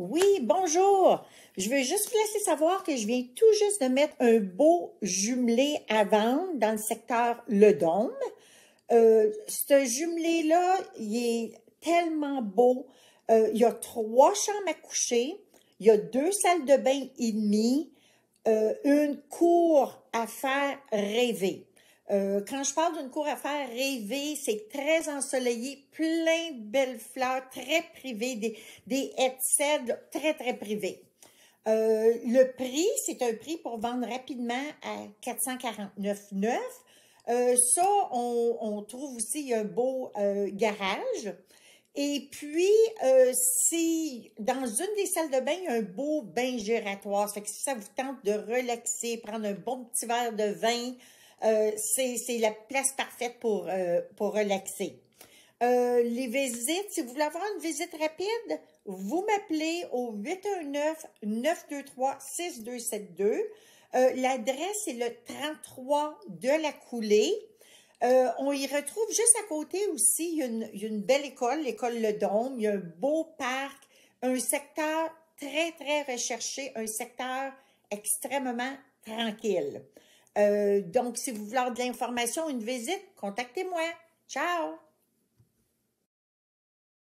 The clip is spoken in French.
Oui, bonjour. Je veux juste vous laisser savoir que je viens tout juste de mettre un beau jumelé à vendre dans le secteur Le Dôme. Euh, ce jumelé-là, il est tellement beau. Euh, il y a trois chambres à coucher. Il y a deux salles de bain et demie. Euh, une cour à faire rêver. Euh, quand je parle d'une cour à faire rêver, c'est très ensoleillé, plein de belles fleurs, très privées, des, headsets très, très privés. Euh, le prix, c'est un prix pour vendre rapidement à 449,9. Euh, ça, on, trouve aussi un beau garage. Et puis, c'est dans une des salles de bain, il y a un beau bain giratoire. Ça fait que si ça vous tente de relaxer, prendre un bon petit verre de vin, euh, c'est la place parfaite pour, euh, relaxer. Euh, les visites, si vous voulez avoir une visite rapide, vous m'appelez au 819-923-6272. L'adresse est le 33 de la coulée. on y retrouve juste à côté aussi une, une belle école, l'école Le Dôme. Il y a un beau parc, un secteur très, très recherché, un secteur extrêmement tranquille. Euh, donc, si vous voulez de l'information, une visite, contactez-moi. Ciao!